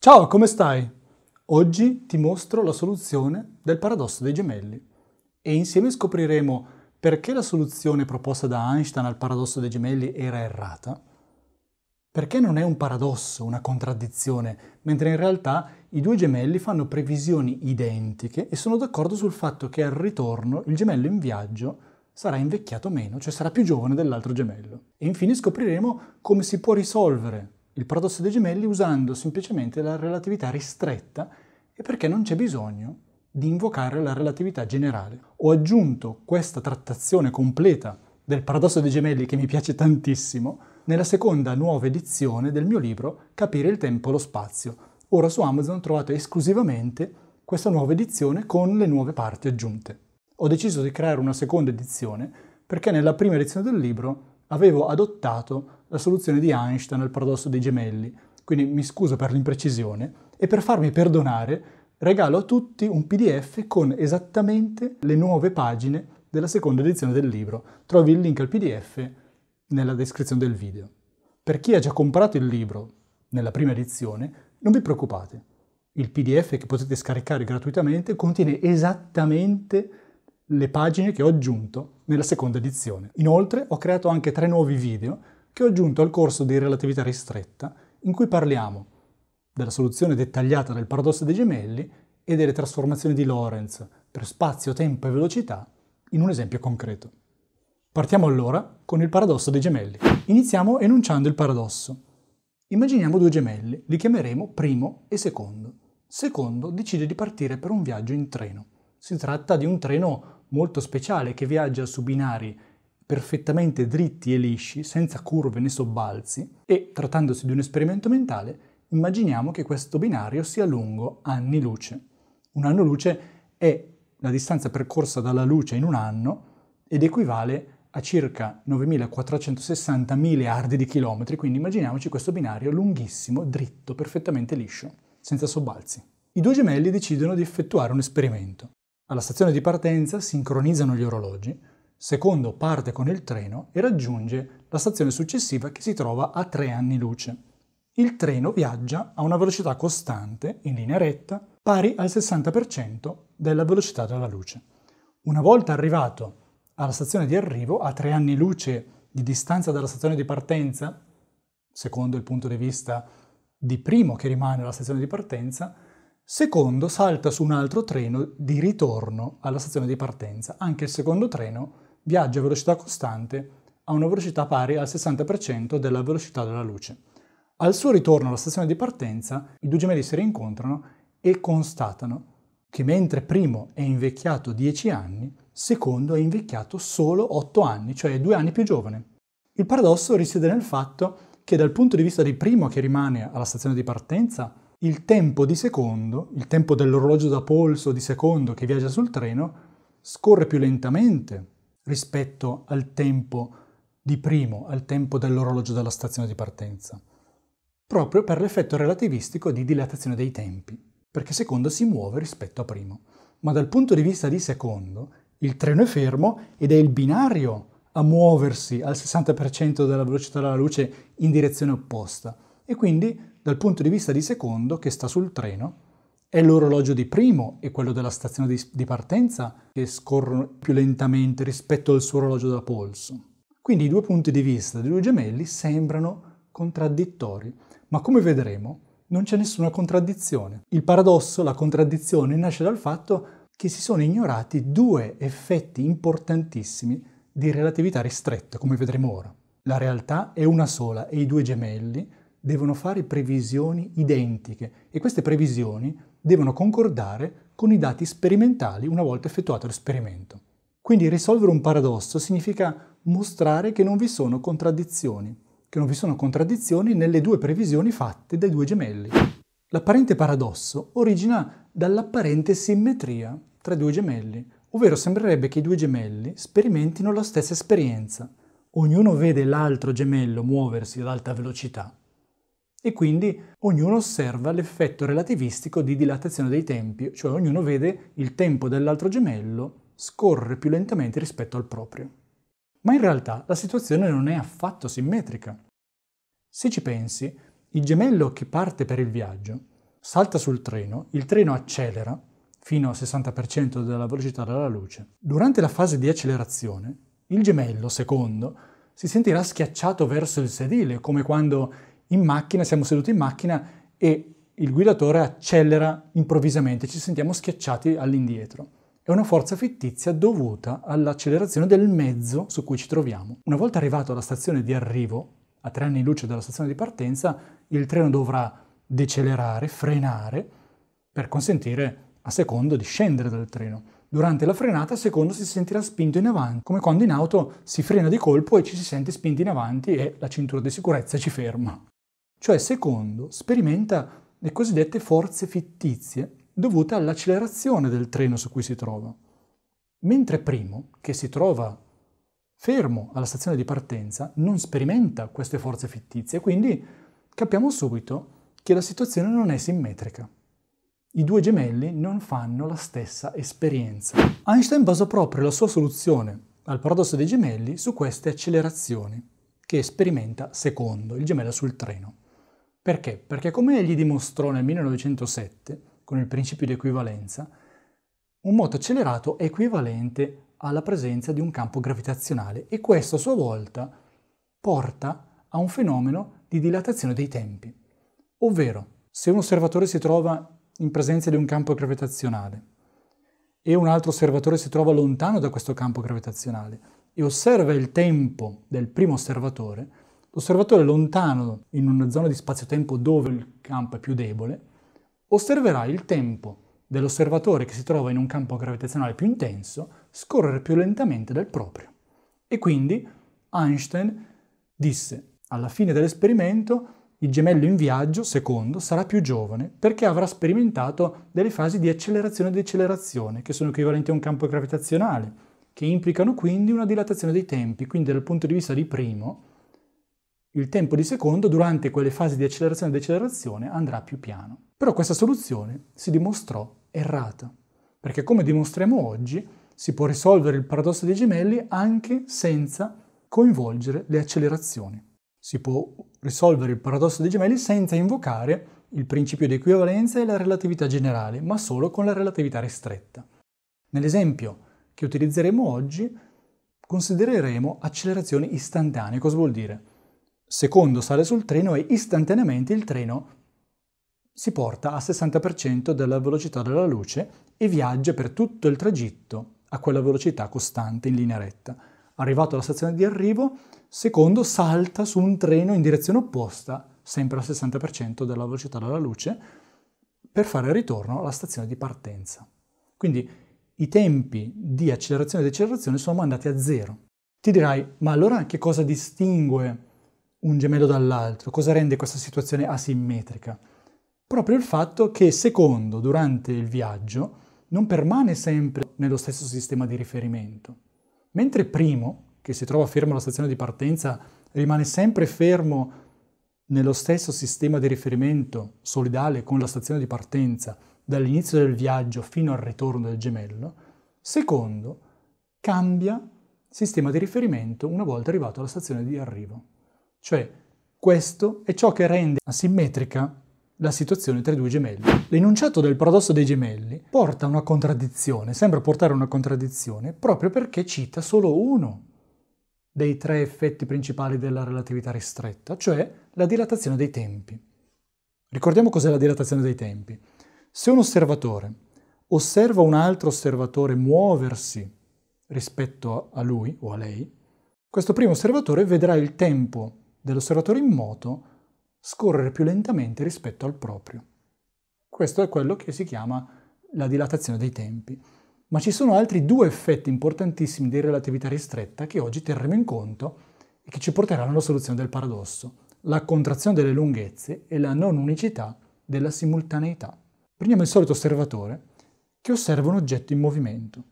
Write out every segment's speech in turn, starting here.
Ciao, come stai? Oggi ti mostro la soluzione del paradosso dei gemelli e insieme scopriremo perché la soluzione proposta da Einstein al paradosso dei gemelli era errata, perché non è un paradosso, una contraddizione, mentre in realtà i due gemelli fanno previsioni identiche e sono d'accordo sul fatto che al ritorno il gemello in viaggio sarà invecchiato meno, cioè sarà più giovane dell'altro gemello. E infine scopriremo come si può risolvere il paradosso dei gemelli usando semplicemente la relatività ristretta e perché non c'è bisogno di invocare la relatività generale. Ho aggiunto questa trattazione completa del paradosso dei gemelli che mi piace tantissimo nella seconda nuova edizione del mio libro Capire il tempo e lo spazio. Ora su Amazon trovate esclusivamente questa nuova edizione con le nuove parti aggiunte. Ho deciso di creare una seconda edizione perché nella prima edizione del libro avevo adottato la soluzione di Einstein al paradosso dei gemelli, quindi mi scuso per l'imprecisione e per farmi perdonare regalo a tutti un PDF con esattamente le nuove pagine della seconda edizione del libro. Trovi il link al PDF nella descrizione del video. Per chi ha già comprato il libro nella prima edizione, non vi preoccupate. Il PDF che potete scaricare gratuitamente contiene esattamente le pagine che ho aggiunto nella seconda edizione. Inoltre ho creato anche tre nuovi video che ho aggiunto al corso di relatività ristretta in cui parliamo della soluzione dettagliata del paradosso dei gemelli e delle trasformazioni di Lorentz per spazio, tempo e velocità in un esempio concreto. Partiamo allora con il paradosso dei gemelli. Iniziamo enunciando il paradosso. Immaginiamo due gemelli, li chiameremo primo e secondo. Secondo decide di partire per un viaggio in treno. Si tratta di un treno molto speciale che viaggia su binari perfettamente dritti e lisci, senza curve né sobbalzi, e trattandosi di un esperimento mentale, immaginiamo che questo binario sia lungo anni luce. Un anno luce è la distanza percorsa dalla luce in un anno ed equivale a circa 9.460 miliardi di chilometri, quindi immaginiamoci questo binario lunghissimo, dritto, perfettamente liscio, senza sobbalzi. I due gemelli decidono di effettuare un esperimento. Alla stazione di partenza sincronizzano gli orologi, secondo parte con il treno e raggiunge la stazione successiva che si trova a tre anni luce. Il treno viaggia a una velocità costante, in linea retta, pari al 60% della velocità della luce. Una volta arrivato alla stazione di arrivo, a tre anni luce di distanza dalla stazione di partenza, secondo il punto di vista di primo che rimane alla stazione di partenza, Secondo salta su un altro treno di ritorno alla stazione di partenza. Anche il secondo treno viaggia a velocità costante a una velocità pari al 60% della velocità della luce. Al suo ritorno alla stazione di partenza, i due gemelli si rincontrano e constatano che mentre primo è invecchiato 10 anni, secondo è invecchiato solo 8 anni, cioè 2 anni più giovane. Il paradosso risiede nel fatto che dal punto di vista di primo che rimane alla stazione di partenza, il tempo di secondo, il tempo dell'orologio da polso di secondo che viaggia sul treno, scorre più lentamente rispetto al tempo di primo, al tempo dell'orologio della stazione di partenza, proprio per l'effetto relativistico di dilatazione dei tempi, perché secondo si muove rispetto a primo. Ma dal punto di vista di secondo, il treno è fermo ed è il binario a muoversi al 60% della velocità della luce in direzione opposta e quindi dal punto di vista di secondo che sta sul treno, è l'orologio di primo e quello della stazione di, di partenza che scorrono più lentamente rispetto al suo orologio da polso. Quindi i due punti di vista dei due gemelli sembrano contraddittori, ma come vedremo non c'è nessuna contraddizione. Il paradosso, la contraddizione, nasce dal fatto che si sono ignorati due effetti importantissimi di relatività ristretta, come vedremo ora. La realtà è una sola e i due gemelli devono fare previsioni identiche e queste previsioni devono concordare con i dati sperimentali una volta effettuato l'esperimento. Quindi risolvere un paradosso significa mostrare che non vi sono contraddizioni, che non vi sono contraddizioni nelle due previsioni fatte dai due gemelli. L'apparente paradosso origina dall'apparente simmetria tra i due gemelli, ovvero sembrerebbe che i due gemelli sperimentino la stessa esperienza. Ognuno vede l'altro gemello muoversi ad alta velocità e quindi ognuno osserva l'effetto relativistico di dilatazione dei tempi, cioè ognuno vede il tempo dell'altro gemello scorrere più lentamente rispetto al proprio. Ma in realtà la situazione non è affatto simmetrica. Se ci pensi, il gemello che parte per il viaggio salta sul treno, il treno accelera fino al 60% della velocità della luce. Durante la fase di accelerazione, il gemello secondo si sentirà schiacciato verso il sedile, come quando in macchina, siamo seduti in macchina e il guidatore accelera improvvisamente, ci sentiamo schiacciati all'indietro. È una forza fittizia dovuta all'accelerazione del mezzo su cui ci troviamo. Una volta arrivato alla stazione di arrivo, a tre anni in luce dalla stazione di partenza, il treno dovrà decelerare, frenare, per consentire a secondo di scendere dal treno. Durante la frenata secondo si sentirà spinto in avanti, come quando in auto si frena di colpo e ci si sente spinti in avanti e la cintura di sicurezza ci ferma. Cioè, secondo, sperimenta le cosiddette forze fittizie dovute all'accelerazione del treno su cui si trova. Mentre primo, che si trova fermo alla stazione di partenza, non sperimenta queste forze fittizie, quindi capiamo subito che la situazione non è simmetrica. I due gemelli non fanno la stessa esperienza. Einstein basò proprio la sua soluzione al paradosso dei gemelli su queste accelerazioni che sperimenta secondo, il gemello sul treno. Perché? Perché come egli dimostrò nel 1907, con il principio di equivalenza, un moto accelerato è equivalente alla presenza di un campo gravitazionale e questo a sua volta porta a un fenomeno di dilatazione dei tempi. Ovvero, se un osservatore si trova in presenza di un campo gravitazionale e un altro osservatore si trova lontano da questo campo gravitazionale e osserva il tempo del primo osservatore, L'osservatore lontano in una zona di spazio-tempo dove il campo è più debole osserverà il tempo dell'osservatore che si trova in un campo gravitazionale più intenso scorrere più lentamente del proprio. E quindi Einstein disse, alla fine dell'esperimento, il gemello in viaggio, secondo, sarà più giovane perché avrà sperimentato delle fasi di accelerazione e decelerazione, che sono equivalenti a un campo gravitazionale, che implicano quindi una dilatazione dei tempi, quindi dal punto di vista di primo, il tempo di secondo durante quelle fasi di accelerazione e decelerazione andrà più piano. Però questa soluzione si dimostrò errata, perché come dimostriamo oggi si può risolvere il paradosso dei gemelli anche senza coinvolgere le accelerazioni. Si può risolvere il paradosso dei gemelli senza invocare il principio di equivalenza e la relatività generale, ma solo con la relatività ristretta. Nell'esempio che utilizzeremo oggi considereremo accelerazioni istantanee. Cosa vuol dire? secondo sale sul treno e istantaneamente il treno si porta a 60% della velocità della luce e viaggia per tutto il tragitto a quella velocità costante in linea retta. Arrivato alla stazione di arrivo, secondo salta su un treno in direzione opposta, sempre al 60% della velocità della luce, per fare ritorno alla stazione di partenza. Quindi i tempi di accelerazione e decelerazione sono mandati a zero. Ti dirai, ma allora che cosa distingue un gemello dall'altro? Cosa rende questa situazione asimmetrica? Proprio il fatto che secondo durante il viaggio non permane sempre nello stesso sistema di riferimento. Mentre primo, che si trova fermo alla stazione di partenza, rimane sempre fermo nello stesso sistema di riferimento solidale con la stazione di partenza dall'inizio del viaggio fino al ritorno del gemello, secondo cambia sistema di riferimento una volta arrivato alla stazione di arrivo. Cioè, questo è ciò che rende asimmetrica la situazione tra i due gemelli. L'enunciato del paradosso dei gemelli porta a una contraddizione, sembra portare a una contraddizione, proprio perché cita solo uno dei tre effetti principali della relatività ristretta, cioè la dilatazione dei tempi. Ricordiamo cos'è la dilatazione dei tempi. Se un osservatore osserva un altro osservatore muoversi rispetto a lui o a lei, questo primo osservatore vedrà il tempo dell'osservatore in moto scorrere più lentamente rispetto al proprio. Questo è quello che si chiama la dilatazione dei tempi. Ma ci sono altri due effetti importantissimi di relatività ristretta che oggi terremo in conto e che ci porteranno alla soluzione del paradosso, la contrazione delle lunghezze e la non unicità della simultaneità. Prendiamo il solito osservatore che osserva un oggetto in movimento.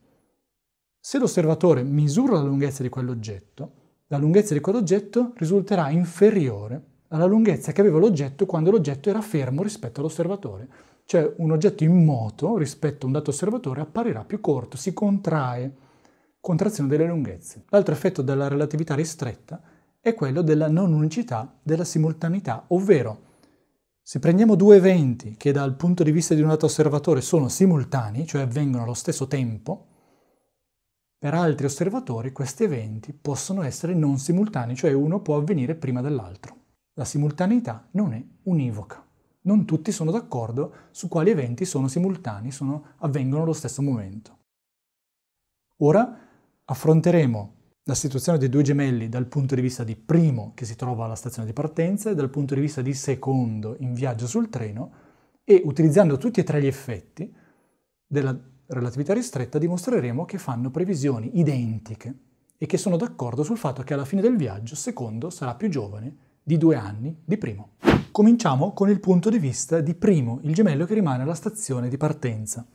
Se l'osservatore misura la lunghezza di quell'oggetto, la lunghezza di quell'oggetto risulterà inferiore alla lunghezza che aveva l'oggetto quando l'oggetto era fermo rispetto all'osservatore. Cioè un oggetto in moto rispetto a un dato osservatore apparirà più corto, si contrae, contrazione delle lunghezze. L'altro effetto della relatività ristretta è quello della non unicità della simultaneità, ovvero se prendiamo due eventi che dal punto di vista di un dato osservatore sono simultanei, cioè avvengono allo stesso tempo, per altri osservatori questi eventi possono essere non simultanei, cioè uno può avvenire prima dell'altro. La simultaneità non è univoca. Non tutti sono d'accordo su quali eventi sono simultanei, sono, avvengono allo stesso momento. Ora affronteremo la situazione dei due gemelli dal punto di vista di primo che si trova alla stazione di partenza e dal punto di vista di secondo in viaggio sul treno e utilizzando tutti e tre gli effetti della relatività ristretta dimostreremo che fanno previsioni identiche e che sono d'accordo sul fatto che alla fine del viaggio secondo sarà più giovane di due anni di primo. Cominciamo con il punto di vista di primo, il gemello che rimane alla stazione di partenza.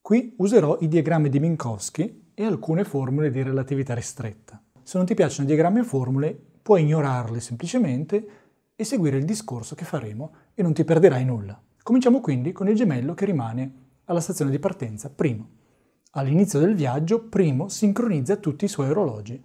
Qui userò i diagrammi di Minkowski e alcune formule di relatività ristretta. Se non ti piacciono i diagrammi e formule, puoi ignorarli semplicemente e seguire il discorso che faremo e non ti perderai nulla. Cominciamo quindi con il gemello che rimane alla stazione di partenza, primo. All'inizio del viaggio, primo sincronizza tutti i suoi orologi.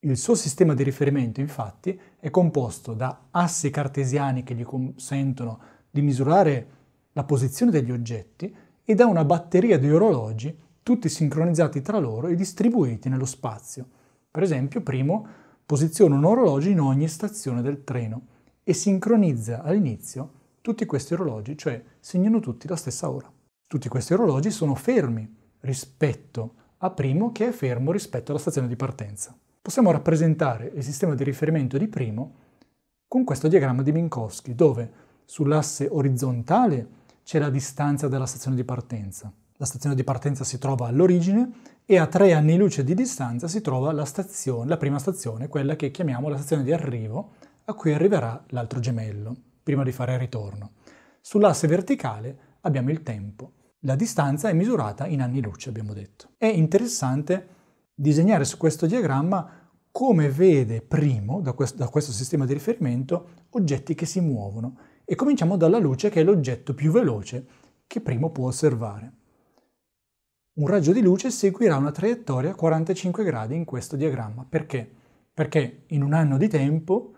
Il suo sistema di riferimento, infatti, è composto da assi cartesiani che gli consentono di misurare la posizione degli oggetti e da una batteria di orologi, tutti sincronizzati tra loro e distribuiti nello spazio. Per esempio, primo posiziona un orologio in ogni stazione del treno e sincronizza all'inizio tutti questi orologi, cioè segnano tutti la stessa ora. Tutti questi orologi sono fermi rispetto a primo che è fermo rispetto alla stazione di partenza. Possiamo rappresentare il sistema di riferimento di primo con questo diagramma di Minkowski, dove sull'asse orizzontale c'è la distanza dalla stazione di partenza. La stazione di partenza si trova all'origine e a tre anni luce di distanza si trova la, stazione, la prima stazione, quella che chiamiamo la stazione di arrivo, a cui arriverà l'altro gemello, prima di fare il ritorno. Sull'asse verticale abbiamo il tempo, la distanza è misurata in anni luce, abbiamo detto. È interessante disegnare su questo diagramma come vede primo, da questo, da questo, sistema di riferimento, oggetti che si muovono. E cominciamo dalla luce, che è l'oggetto più veloce che primo può osservare. Un raggio di luce seguirà una traiettoria a 45 gradi in questo diagramma. Perché? Perché in un anno di tempo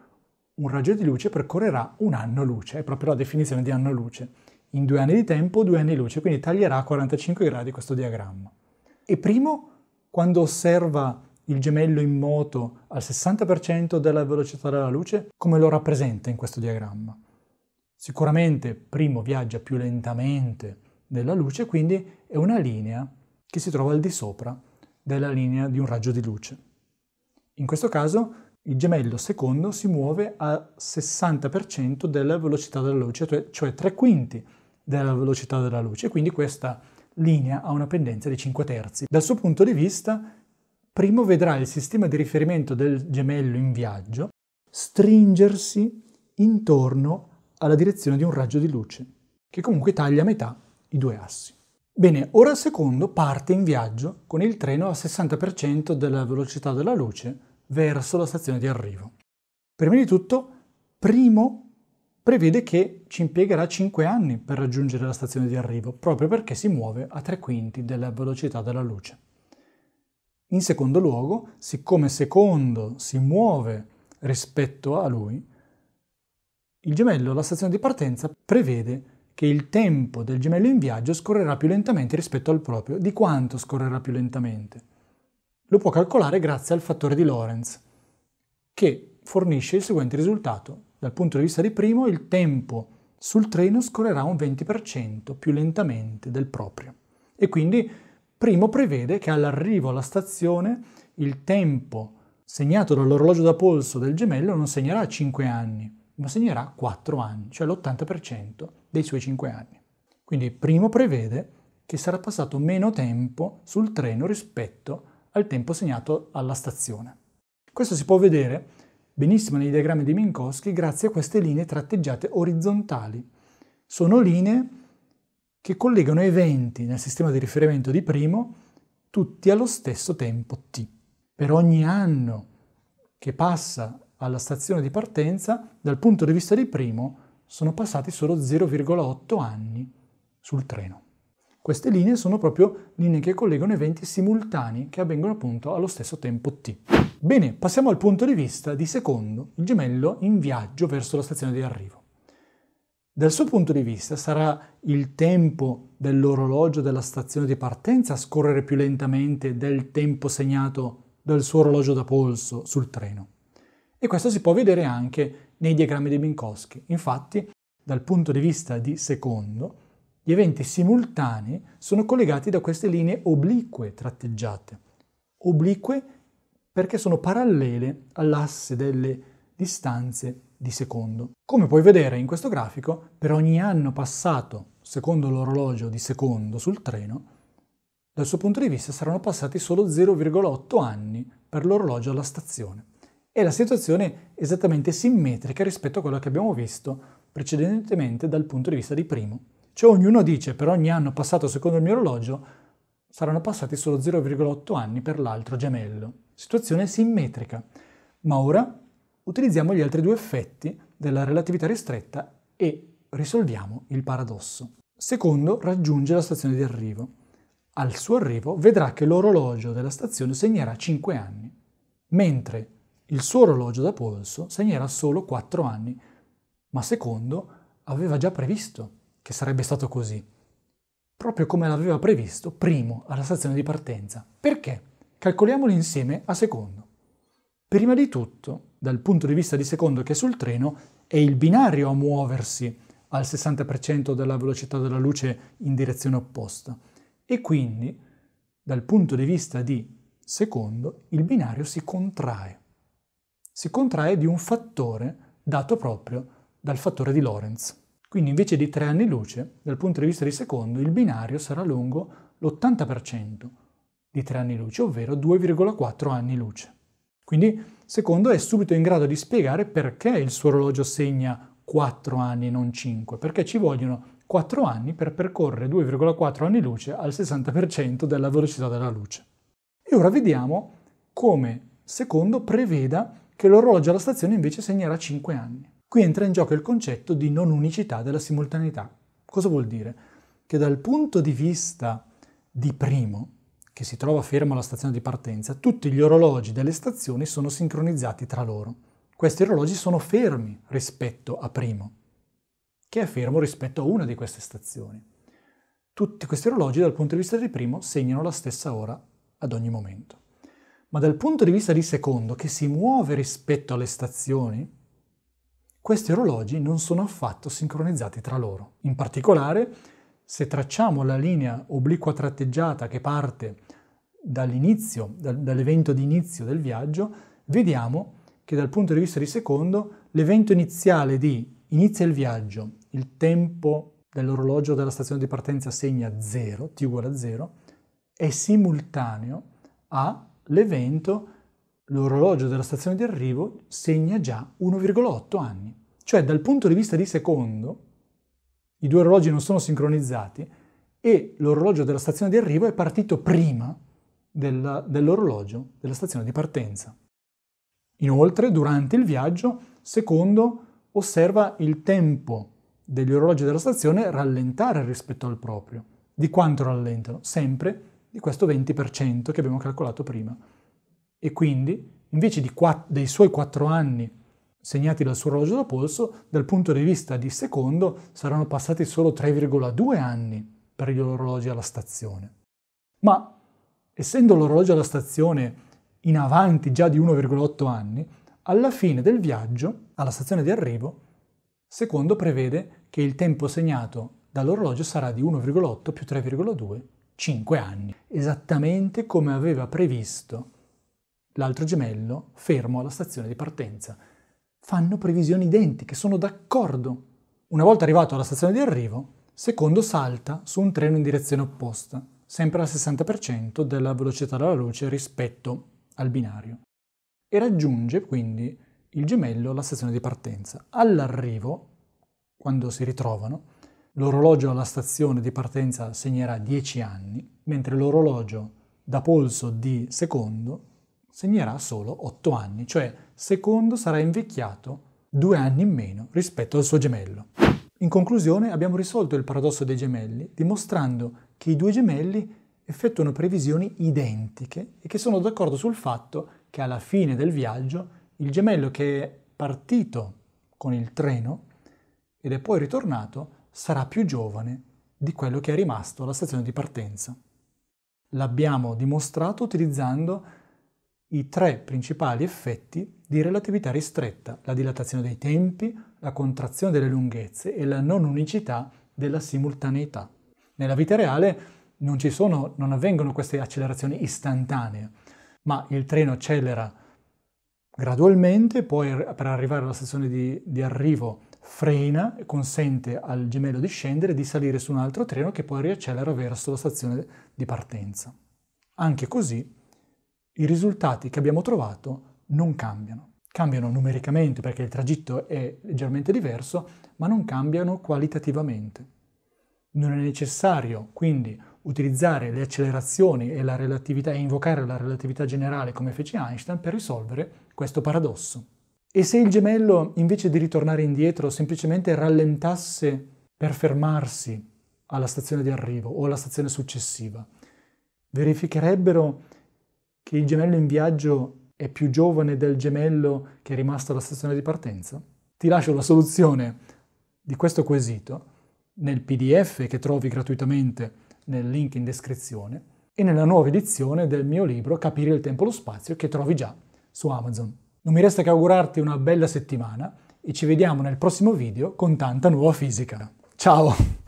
un raggio di luce percorrerà un anno luce, è proprio la definizione di anno luce in due anni di tempo due anni luce, quindi taglierà a 45 gradi questo diagramma. E primo, quando osserva il gemello in moto al 60% della velocità della luce, come lo rappresenta in questo diagramma? Sicuramente primo viaggia più lentamente della luce, quindi è una linea che si trova al di sopra della linea di un raggio di luce. In questo caso il gemello secondo si muove al 60% della velocità della luce, cioè, cioè tre quinti della velocità della luce, quindi questa linea ha una pendenza di 5 terzi. Dal suo punto di vista, primo vedrà il sistema di riferimento del gemello in viaggio stringersi intorno alla direzione di un raggio di luce, che comunque taglia a metà i due assi. Bene, ora il secondo parte in viaggio con il treno a 60% della velocità della luce verso la stazione di arrivo. Prima di tutto, primo prevede che ci impiegherà 5 anni per raggiungere la stazione di arrivo, proprio perché si muove a 3 quinti della velocità della luce. In secondo luogo, siccome secondo si muove rispetto a lui, il gemello alla stazione di partenza prevede che il tempo del gemello in viaggio scorrerà più lentamente rispetto al proprio. Di quanto scorrerà più lentamente? Lo può calcolare grazie al fattore di Lorentz, che fornisce il seguente risultato dal punto di vista di primo, il tempo sul treno scorrerà un 20% più lentamente del proprio. E quindi primo prevede che all'arrivo alla stazione il tempo segnato dall'orologio da polso del gemello non segnerà 5 anni, ma segnerà 4 anni, cioè l'80% dei suoi 5 anni. Quindi primo prevede che sarà passato meno tempo sul treno rispetto al tempo segnato alla stazione. Questo si può vedere benissimo nei diagrammi di Minkowski grazie a queste linee tratteggiate orizzontali. Sono linee che collegano eventi nel sistema di riferimento di primo tutti allo stesso tempo t. Per ogni anno che passa alla stazione di partenza, dal punto di vista di primo, sono passati solo 0,8 anni sul treno. Queste linee sono proprio linee che collegano eventi simultanei che avvengono appunto allo stesso tempo t. Bene, passiamo al punto di vista di secondo, il gemello in viaggio verso la stazione di arrivo. Dal suo punto di vista sarà il tempo dell'orologio della stazione di partenza a scorrere più lentamente del tempo segnato dal suo orologio da polso sul treno. E questo si può vedere anche nei diagrammi di Minkowski. Infatti, dal punto di vista di secondo, gli eventi simultanei sono collegati da queste linee oblique tratteggiate. Oblique perché sono parallele all'asse delle distanze di secondo. Come puoi vedere in questo grafico, per ogni anno passato secondo l'orologio di secondo sul treno, dal suo punto di vista saranno passati solo 0,8 anni per l'orologio alla stazione. E la situazione è esattamente simmetrica rispetto a quella che abbiamo visto precedentemente dal punto di vista di primo cioè ognuno dice per ogni anno passato secondo il mio orologio saranno passati solo 0,8 anni per l'altro gemello. Situazione simmetrica. Ma ora utilizziamo gli altri due effetti della relatività ristretta e risolviamo il paradosso. Secondo raggiunge la stazione di arrivo. Al suo arrivo vedrà che l'orologio della stazione segnerà 5 anni, mentre il suo orologio da polso segnerà solo 4 anni, ma secondo aveva già previsto che sarebbe stato così, proprio come l'aveva previsto primo alla stazione di partenza. Perché? Calcoliamolo insieme a secondo. Prima di tutto, dal punto di vista di secondo che è sul treno, è il binario a muoversi al 60% della velocità della luce in direzione opposta. E quindi, dal punto di vista di secondo, il binario si contrae. Si contrae di un fattore dato proprio dal fattore di Lorentz. Quindi invece di tre anni luce, dal punto di vista di secondo, il binario sarà lungo l'80% di tre anni luce, ovvero 2,4 anni luce. Quindi secondo è subito in grado di spiegare perché il suo orologio segna 4 anni e non 5, perché ci vogliono 4 anni per percorrere 2,4 anni luce al 60% della velocità della luce. E ora vediamo come secondo preveda che l'orologio alla stazione invece segnerà 5 anni. Qui entra in gioco il concetto di non unicità della simultaneità. Cosa vuol dire? Che dal punto di vista di primo, che si trova fermo alla stazione di partenza, tutti gli orologi delle stazioni sono sincronizzati tra loro. Questi orologi sono fermi rispetto a primo, che è fermo rispetto a una di queste stazioni. Tutti questi orologi dal punto di vista di primo segnano la stessa ora ad ogni momento. Ma dal punto di vista di secondo, che si muove rispetto alle stazioni, questi orologi non sono affatto sincronizzati tra loro. In particolare, se tracciamo la linea obliqua tratteggiata che parte dall'inizio, dall'evento di inizio del viaggio, vediamo che dal punto di vista di secondo l'evento iniziale di inizia il viaggio, il tempo dell'orologio della stazione di partenza segna 0, t uguale a 0, è simultaneo all'evento l'orologio della stazione di arrivo segna già 1,8 anni. Cioè dal punto di vista di secondo, i due orologi non sono sincronizzati e l'orologio della stazione di arrivo è partito prima della, dell'orologio della stazione di partenza. Inoltre, durante il viaggio, secondo osserva il tempo degli orologi della stazione rallentare rispetto al proprio. Di quanto rallentano? Sempre di questo 20% che abbiamo calcolato prima. E quindi, invece quatt- dei suoi quattro anni segnati dal suo orologio da polso, dal punto di vista di secondo saranno passati solo 3,2 anni per gli orologi alla stazione. Ma essendo l'orologio alla stazione in avanti già di 1,8 anni, alla fine del viaggio, alla stazione di arrivo, secondo prevede che il tempo segnato dall'orologio sarà di 1,8 più 3,2, 5 anni, esattamente come aveva previsto l'altro gemello fermo alla stazione di partenza. Fanno previsioni identiche, sono d'accordo. Una volta arrivato alla stazione di arrivo, secondo salta su un treno in direzione opposta, sempre al 60% della velocità della luce rispetto al binario, e raggiunge quindi il gemello alla stazione di partenza. All'arrivo, quando si ritrovano, l'orologio alla stazione di partenza segnerà 10 anni, mentre l'orologio da polso di secondo segnerà solo 8 anni, cioè secondo sarà invecchiato 2 anni in meno rispetto al suo gemello. In conclusione abbiamo risolto il paradosso dei gemelli dimostrando che i due gemelli effettuano previsioni identiche e che sono d'accordo sul fatto che alla fine del viaggio il gemello che è partito con il treno ed è poi ritornato sarà più giovane di quello che è rimasto alla stazione di partenza. L'abbiamo dimostrato utilizzando i tre principali effetti di relatività ristretta, la dilatazione dei tempi, la contrazione delle lunghezze e la non unicità della simultaneità. Nella vita reale non, sono, non avvengono queste accelerazioni istantanee, ma il treno accelera gradualmente, poi per arrivare alla stazione di, di arrivo frena e consente al gemello di scendere e di salire su un altro treno che poi riaccelera verso la stazione di partenza. Anche così i risultati che abbiamo trovato non cambiano. Cambiano numericamente perché il tragitto è leggermente diverso, ma non cambiano qualitativamente. Non è necessario quindi utilizzare le accelerazioni e la relatività e invocare la relatività generale come fece Einstein per risolvere questo paradosso. E se il gemello invece di ritornare indietro semplicemente rallentasse per fermarsi alla stazione di arrivo o alla stazione successiva, verificherebbero che il gemello in viaggio è più giovane del gemello che è rimasto alla stazione di partenza? Ti lascio la soluzione di questo quesito nel PDF che trovi gratuitamente nel link in descrizione e nella nuova edizione del mio libro Capire il tempo e lo spazio che trovi già su Amazon. Non mi resta che augurarti una bella settimana e ci vediamo nel prossimo video con tanta nuova fisica. Ciao!